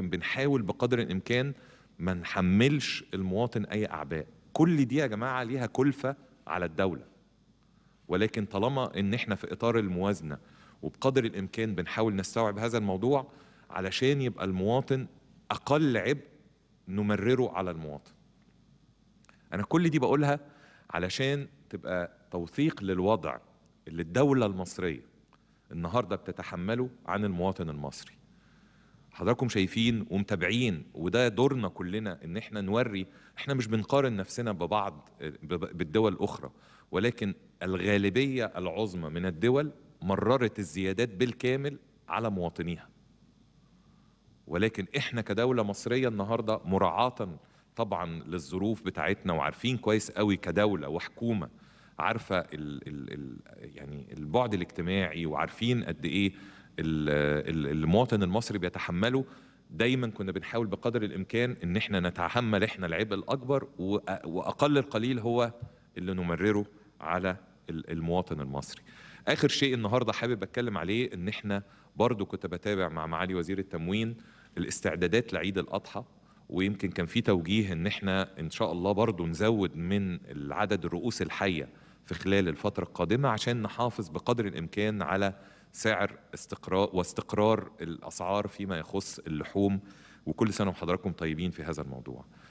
لكن بنحاول بقدر الامكان ما نحملش المواطن اي اعباء كل دي يا جماعه ليها كلفه على الدوله ولكن طالما ان احنا في اطار الموازنه وبقدر الامكان بنحاول نستوعب هذا الموضوع علشان يبقى المواطن اقل عبء نمرره على المواطن انا كل دي بقولها علشان تبقى توثيق للوضع اللي الدوله المصريه النهارده بتتحمله عن المواطن المصري حضراتكم شايفين ومتابعين وده دورنا كلنا ان احنا نوري احنا مش بنقارن نفسنا ببعض بالدول الاخرى ولكن الغالبيه العظمى من الدول مررت الزيادات بالكامل على مواطنيها ولكن احنا كدوله مصريه النهارده مراعاه طبعا للظروف بتاعتنا وعارفين كويس قوي كدوله وحكومه عارفه الـ الـ يعني البعد الاجتماعي وعارفين قد ايه المواطن المصري بيتحمله دايما كنا بنحاول بقدر الامكان ان احنا نتحمل احنا العبء الاكبر واقل القليل هو اللي نمرره على المواطن المصري اخر شيء النهارده حابب اتكلم عليه ان احنا برضو كنت بتابع مع معالي وزير التموين الاستعدادات لعيد الاضحى ويمكن كان في توجيه ان احنا ان شاء الله برضو نزود من العدد الرؤوس الحيه في خلال الفترة القادمة عشان نحافظ بقدر الإمكان على سعر استقرار واستقرار الأسعار فيما يخص اللحوم وكل سنة وحضراتكم طيبين في هذا الموضوع